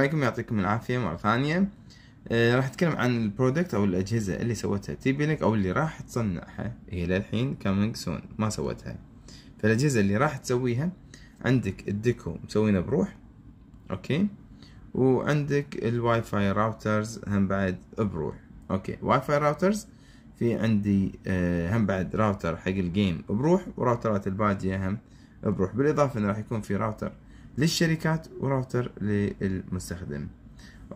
عليكم يعطيكم العافية مرة ثانية آه راح اتكلم عن البرودكت او الاجهزة اللي سوتها تي بي او اللي راح تصنعها هي للحين كامينج سون ما سوتها فالاجهزة اللي راح تسويها عندك الديكو مسوينه بروح اوكي وعندك الواي فاي راوترز هم بعد بروح اوكي واي فاي راوترز في عندي آه هم بعد راوتر حق الجيم بروح وراوترات الباجية هم بروح بالاضافة انه راح يكون في راوتر للشركات وراوتر للمستخدم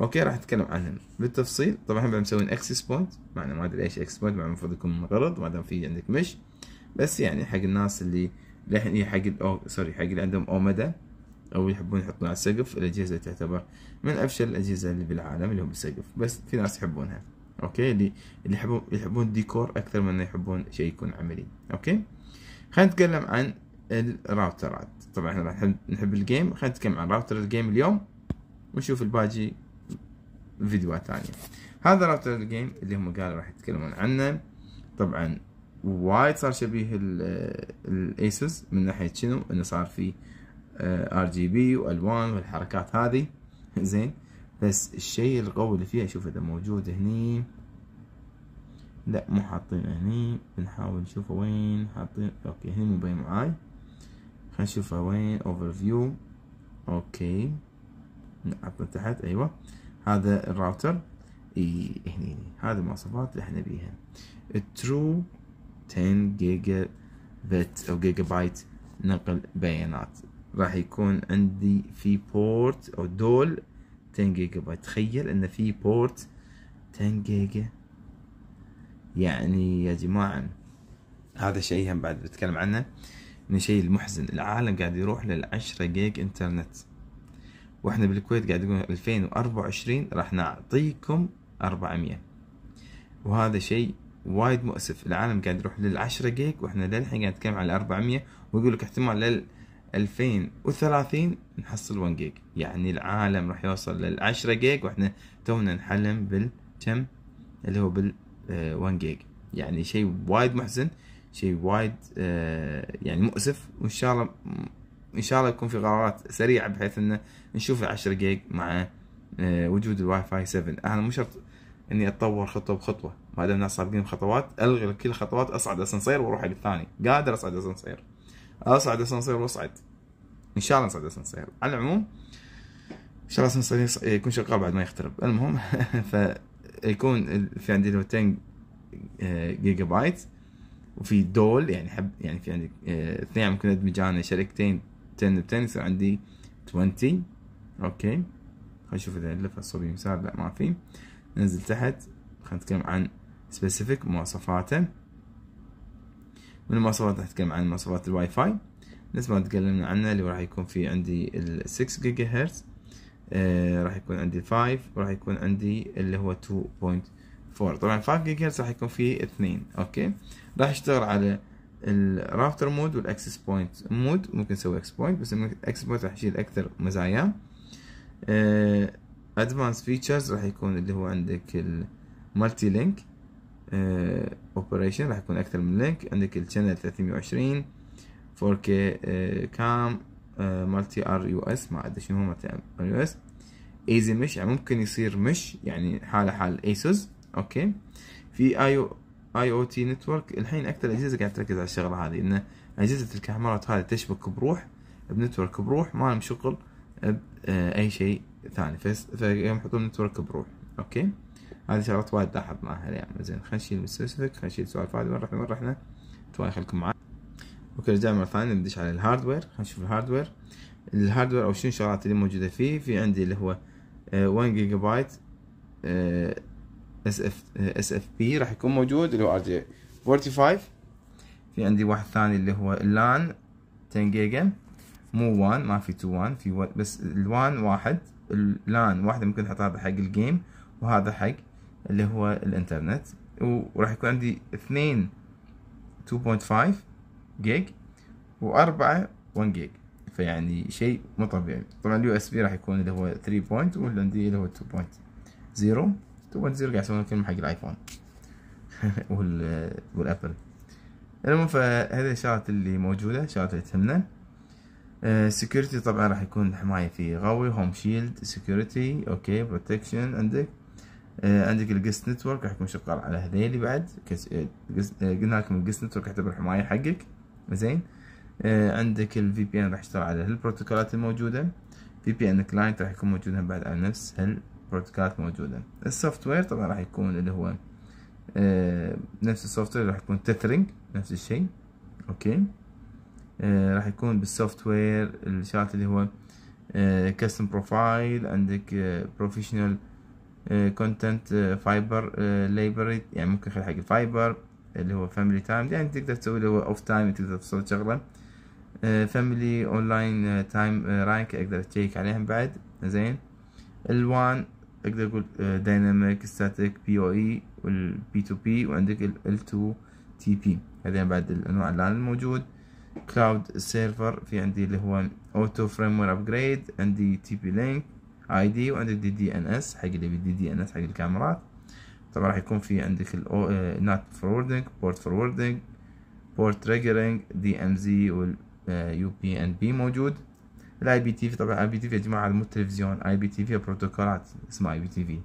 اوكي راح اتكلم عنهم بالتفصيل طبعا احنا مسويين اكسس بوينت معنا ما ادري ايش اكسس بوينت المفروض يكون منغرض ما دام في عندك مش بس يعني حق الناس اللي للحين حق الأو... سوري حق اللي عندهم اومدا او يحبون يحطون على السقف الاجهزه تعتبر من افشل الاجهزه اللي بالعالم اللي هم بالسقف بس في ناس يحبونها اوكي اللي اللي يحبون يحبون ديكور اكثر من يحبون شيء يكون عملي اوكي خلينا نتكلم عن الراوترات طبعا احنا راح نحب الجيم خلينا نتكلم عن راوتر الجيم اليوم ونشوف الباجي فيديوهات ثانية هذا راوتر الجيم اللي هم قالوا راح يتكلمون عنه طبعا وايد صار شبيه الايسوس من ناحية شنو انه صار في ار جي بي والوان والحركات هذه زين بس الشيء القوي اللي فيها شوف اذا موجود هني لا مو حاطين هني بنحاول نشوفه وين حاطين اوكي هني مو باين معاي هنشوفها وين اوفر فيو اوكي نحطه تحت ايوه هذا الراوتر هني إيه هذه المواصفات اللي احنا بيها الترو 10 جيجا بت او جيجا بايت نقل بيانات راح يكون عندي في بورت او دول 10 جيجا بايت تخيل ان في بورت 10 جيجا يعني يا جماعه هذا شيء هم بعد بتكلم عنه من شيء المحزن العالم قاعد يروح للعشرة جيج انترنت واحنا بالكويت قاعد يقولون 2024 راح نعطيكم 400 وهذا شيء وايد مؤسف العالم قاعد يروح للعشرة جيج واحنا للحين قاعد نتكلم على 400 ويقول لك احتمال لل 2030 نحصل 1 جيج يعني العالم راح يوصل للعشرة جيج واحنا تونا نحلم بالكم اللي هو بال 1 آه، جيج يعني شيء وايد محزن شيء وايد آه، يعني مؤسف وان شاء الله ان شاء الله يكون في قرارات سريعه بحيث انه نشوف 10 جيج مع آه، وجود الواي فاي 7 انا مو شرط اني اتطور خطوه بخطوه ما دام الناس سابقين بخطوات الغي كل الخطوات اصعد اسانسير واروح حق الثاني قادر اصعد اسانسير اصعد اسانسير واصعد ان شاء الله نصعد اسانسير على العموم ان شاء الله اسانسير يكون شغال بعد ما يخترب المهم فيكون في عندي 200 جيجا بايت وفي دول يعني حب يعني في عندي آه، اثنين ممكن ادمج انا شركتين 10 ب 10 يصير عندي 20 اوكي خلينا نشوف اذا الف الصوبي يسار لا ما في ننزل تحت خلينا نتكلم عن سبيسيفيك مواصفاته من المواصفات راح نتكلم عن مواصفات الواي فاي نفس ما تكلمنا عنه اللي راح يكون في عندي ال 6 جيجا هرتز آه راح يكون عندي 5 وراح يكون عندي اللي هو 2.2 4 طبعا 5 جيجا هرتز راح يكون فيه اثنين اوكي راح يشتغل على الراوتر مود والاكسس بوينت مود ممكن نسوي اكس بوينت بس الاكس بوينت راح يشيل اكثر مزايا ادفانس آه، فيتشرز راح يكون اللي هو عندك المالتي لينك اوبريشن راح يكون اكثر من لينك عندك الشانل 320 4K كام مالتي ار يو اس ما ادري شنو هو مالتي ار يو اس ايزي مش يعني ممكن يصير مش يعني حاله حال ايسوس اوكي في اي اي او تي نتورك الحين اكثر الاجهزه قاعد تركز على الشغله هذه ان اجهزه الكاميرات هذه تشبك بروح بنتورك بروح ما لهم شغل باي آه، شيء ثاني فيوم يحطون نتورك بروح اوكي هذه شغلات وايد لاحظناها الايام يعني زين خلينا نشيل من السبيسيفيك خلينا نشيل السوالف هذه وين رحنا وين رحنا توي خليكم معي اوكي رجع مره ثانيه ندش على الهاردوير خلينا نشوف الهاردوير الهاردوير او شنو الشغلات اللي موجوده فيه في عندي اللي هو 1 جيجا بايت اس اف اس اف بي راح يكون موجود اللي هو ار جي 45 في عندي واحد ثاني اللي هو اللان 10 جيجا مو 1 ما في 2 1 في و... بس الوان واحد اللان واحد ممكن احط هذا حق الجيم وهذا حق اللي هو الانترنت وراح يكون عندي اثنين 2.5 جيج و4 1 جيج فيعني شيء مو طبيعي طبعا اليو اس بي راح يكون اللي هو 3 بوينت واللي عندي اللي هو 2.0 تو زيرو قاعد يسوون كلمة حق الايفون والابل المهم فهذه الشغلات اللي موجودة الشغلات اللي تهمنا سكيورتي آه، طبعا راح يكون حماية في غاوي هوم شيلد سكيورتي اوكي بروتكشن عندك آه، عندك الجست نتورك راح يكون شغال على هذيلي بعد آه، قلنا لكم الجست نتورك يعتبر حماية حقك زين عندك الفي بي ان راح يشتغل على هالبروتوكولات الموجودة في بي ان كلاينت راح يكون موجود بعد على نفس هال بروتوكولات موجوده السوفت وير طبعا راح يكون اللي هو آه، نفس السوفت وير راح يكون تethering نفس الشيء اوكي آه، راح يكون بالسوفت وير الشات اللي هو كاستم آه، بروفايل عندك بروفيشنال كونتنت فايبر ليبر يعني ممكن خلي حق الفايبر اللي هو فاميلي تايم يعني تقدر تسوي اللي هو اوف تايم تقدر تفصل شغله فاميلي اونلاين تايم رانك اقدر تشيك عليهم بعد زين الوان اقدر اقول دايناميك ستاتيك بي او اي والبي تو بي وعندك ال 2 تي بي هذين بعد الانواع الان الموجود كلاود سيرفر في عندي اللي هو اوتو فريم وير ابجريد عندي تي بي لينك اي دي وعندك دي دي ان اس حق اللي بدي دي ان اس حق الكاميرات طبعا راح يكون في عندك الاو نات فوروردنج بورت فوروردنج بورت تريجرنج دي ام زي واليو بي ان بي موجود الاي بي تي في طبعا اي بي تي في يا جماعه مو التلفزيون اي بي تي في بروتوكولات اسمها اي بي تي في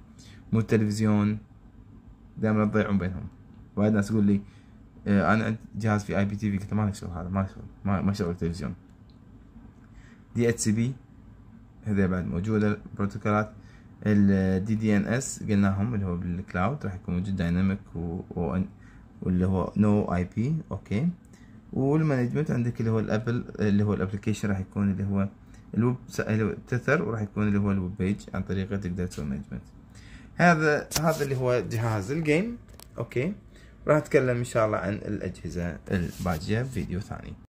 مو التلفزيون دائما تضيعون بينهم وايد ناس يقول لي آه انا عندي جهاز في اي بي تي في قلت له ما له شغل هذا ما شغل ما شغل التلفزيون دي اتش سي بي هذي بعد موجوده البروتوكولات الدي دي ان اس قلناهم اللي هو بالكلاود راح يكون موجود دايناميك واللي هو نو اي بي اوكي والمانجمنت عندك اللي هو الابل اللي هو الابلكيشن راح يكون اللي هو الويب تثر وراح يكون اللي هو الويب بيج عن طريقه تقدر تسوي مانجمنت هذا هذا اللي هو جهاز الجيم اوكي راح اتكلم ان شاء الله عن الاجهزه الباجيه فيديو ثاني